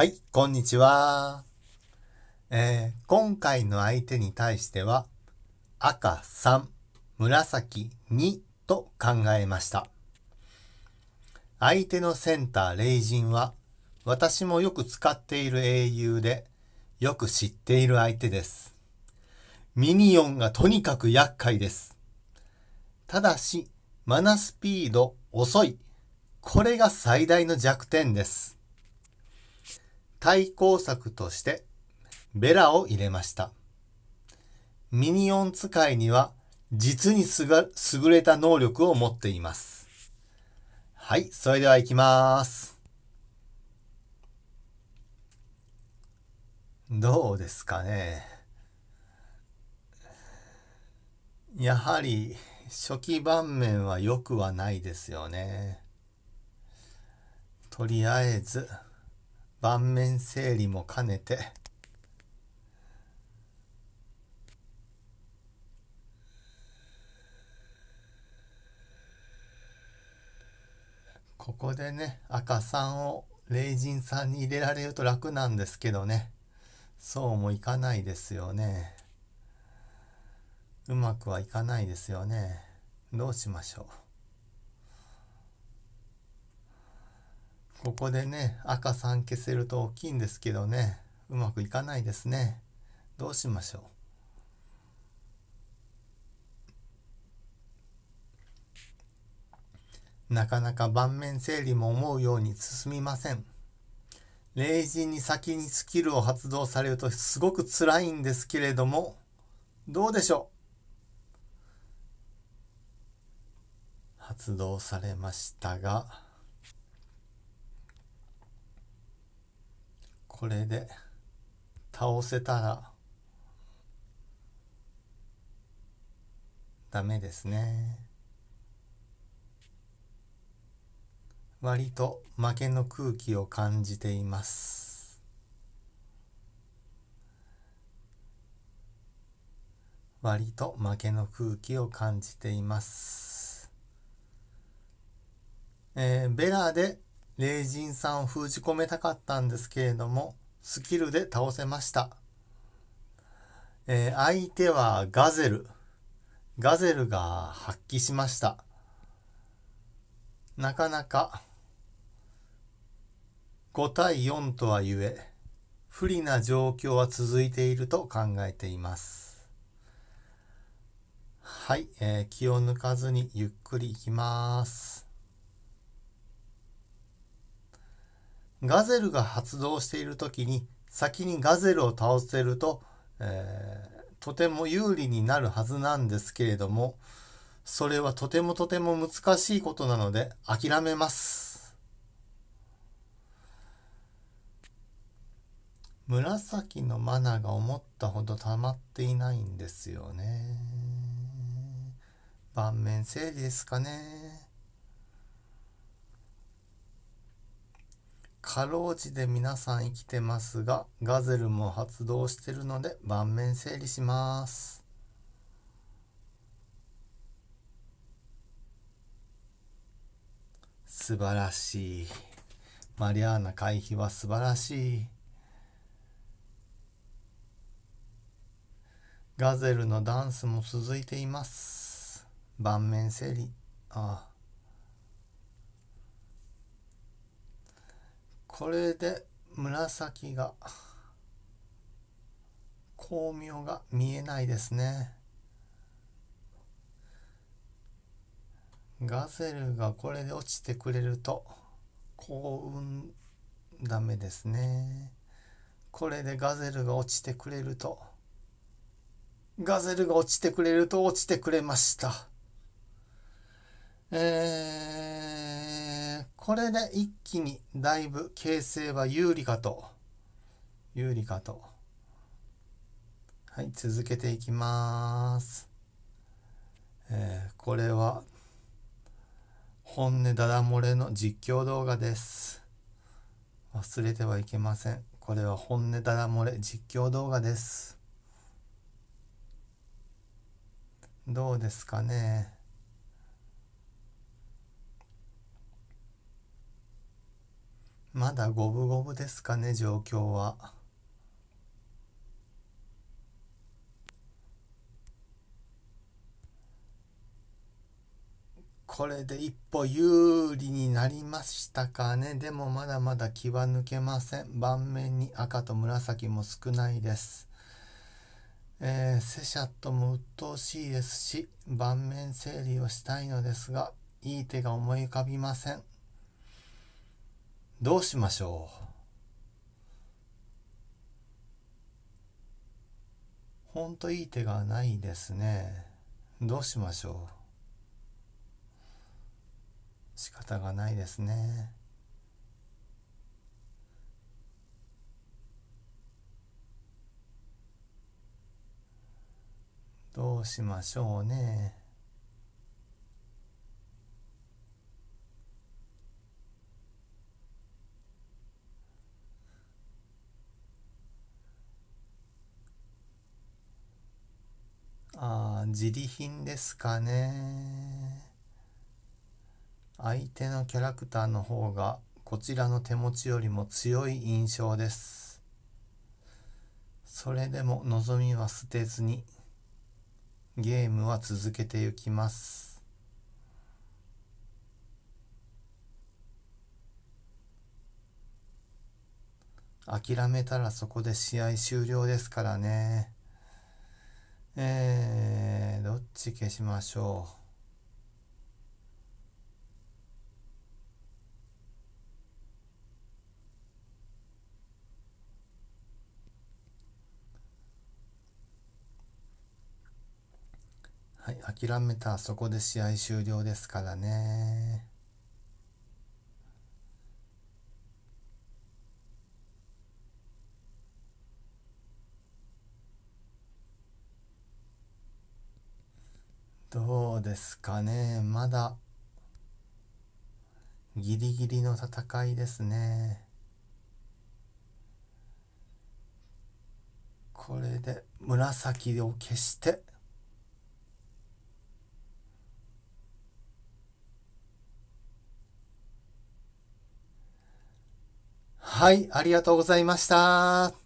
はい、こんにちは。えー、今回の相手に対しては、赤3、紫2と考えました。相手のセンター、レイジンは、私もよく使っている英雄で、よく知っている相手です。ミニオンがとにかく厄介です。ただし、マナスピード遅い。これが最大の弱点です。対抗策としてベラを入れました。ミニオン使いには実にす優れた能力を持っています。はい、それでは行きます。どうですかね。やはり初期盤面は良くはないですよね。とりあえず。盤面整理も兼ねてここでね赤3を霊人さんに入れられると楽なんですけどねそうもいかないですよねうまくはいかないですよねどうしましょうここでね、赤3消せると大きいんですけどね、うまくいかないですね。どうしましょう。なかなか盤面整理も思うように進みません。0時に先にスキルを発動されるとすごく辛いんですけれども、どうでしょう発動されましたが、これで倒せたらダメですね割と負けの空気を感じています割と負けの空気を感じていますえー、ベラで霊人さんを封じ込めたかったんですけれども、スキルで倒せました。えー、相手はガゼル。ガゼルが発揮しました。なかなか5対4とはゆえ、不利な状況は続いていると考えています。はい、えー、気を抜かずにゆっくりいきます。ガゼルが発動している時に先にガゼルを倒せると、えー、とても有利になるはずなんですけれどもそれはとてもとても難しいことなので諦めます紫のマナが思ったほど溜まっていないんですよね盤面整理ですかねかろうじて皆さん生きてますが、ガゼルも発動してるので盤面整理します。素晴らしい。マリアーナ回避は素晴らしい。ガゼルのダンスも続いています。盤面整理。ああ。これで紫が光明が見えないですねガゼルがこれで落ちてくれると幸運ダメですねこれでガゼルが落ちてくれるとガゼルが落ちてくれると落ちてくれましたえーこれで一気にだいぶ形勢は有利かと有利かとはい続けていきますえー、これは本音ダダ漏れの実況動画です忘れてはいけませんこれは本音ダダ漏れ実況動画ですどうですかねまだ五分五分ですかね状況は。これで一歩有利になりましたかねでもまだまだ気は抜けません盤面に赤と紫も少ないですえー、セシャットも鬱陶しいですし盤面整理をしたいのですがいい手が思い浮かびませんどうしましょうほんといい手がないですねどうしましょう仕方がないですねどうしましょうね自利品ですかね相手のキャラクターの方がこちらの手持ちよりも強い印象ですそれでも望みは捨てずにゲームは続けていきます諦めたらそこで試合終了ですからね。えー、どっち消しましょう。はい、諦めたそこで試合終了ですからね。どうですかねまだギリギリの戦いですねこれで紫を消してはい、ありがとうございました。